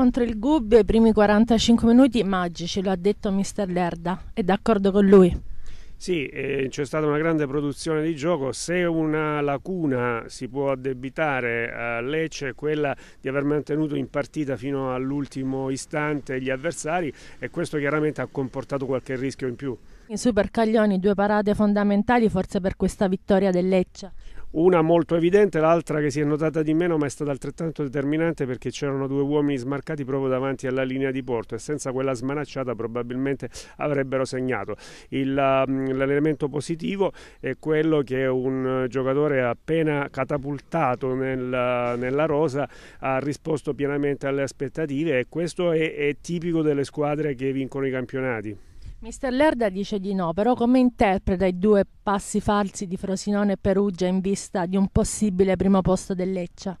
contro il Gubbio i primi 45 minuti magici, lo ha detto mister Lerda, è d'accordo con lui? Sì, eh, c'è stata una grande produzione di gioco, se una lacuna si può addebitare a Lecce è quella di aver mantenuto in partita fino all'ultimo istante gli avversari e questo chiaramente ha comportato qualche rischio in più. In Super Caglioni due parate fondamentali forse per questa vittoria del Lecce una molto evidente, l'altra che si è notata di meno ma è stata altrettanto determinante perché c'erano due uomini smarcati proprio davanti alla linea di porto e senza quella smanacciata probabilmente avrebbero segnato. Um, l'elemento positivo è quello che un giocatore appena catapultato nella, nella rosa ha risposto pienamente alle aspettative e questo è, è tipico delle squadre che vincono i campionati. Mister Lerda dice di no, però come interpreta i due passi falsi di Frosinone e Perugia in vista di un possibile primo posto del Leccia?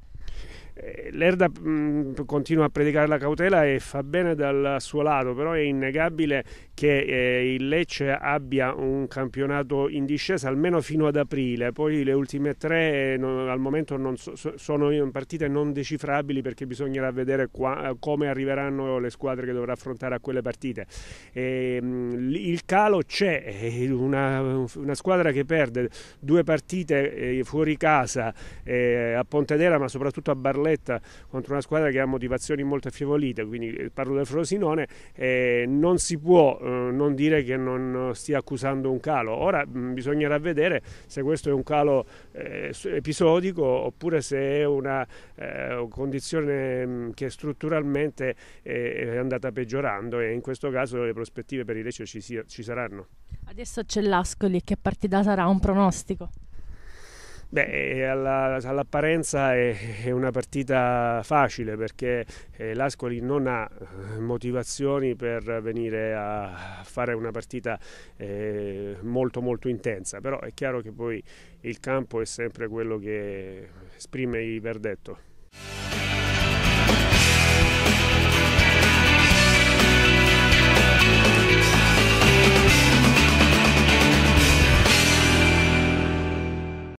Eh, L'Erda mh, continua a predicare la cautela e fa bene dal suo lato, però è innegabile che eh, il Lecce abbia un campionato in discesa almeno fino ad aprile, poi le ultime tre eh, non, al momento so, sono partite non decifrabili perché bisognerà vedere qua, eh, come arriveranno le squadre che dovrà affrontare a quelle partite. E, ehm, mh, il calo c'è, una, una, squadra che perde due partite eh, fuori casa a Pontedera ma soprattutto a Barletta Barletta contro una squadra che ha motivazioni molto affievolite, quindi eh, parlo del Frosinone, eh, non si può eh, non dire che non stia accusando un calo. Ora mh, mm, bisognerà vedere se questo è un calo eh, episodico oppure se è una eh, condizione mh, mm, che strutturalmente eh, è andata peggiorando e in questo caso le prospettive per il Lecce ci, ci saranno. Adesso c'è l'Ascoli, che partita sarà un pronostico? Beh, eh, alla, all'apparenza è, è, una partita facile perché eh, l'Ascoli non ha eh, motivazioni per venire a fare una partita eh, molto molto intensa, però è chiaro che poi il campo è sempre quello che esprime il verdetto.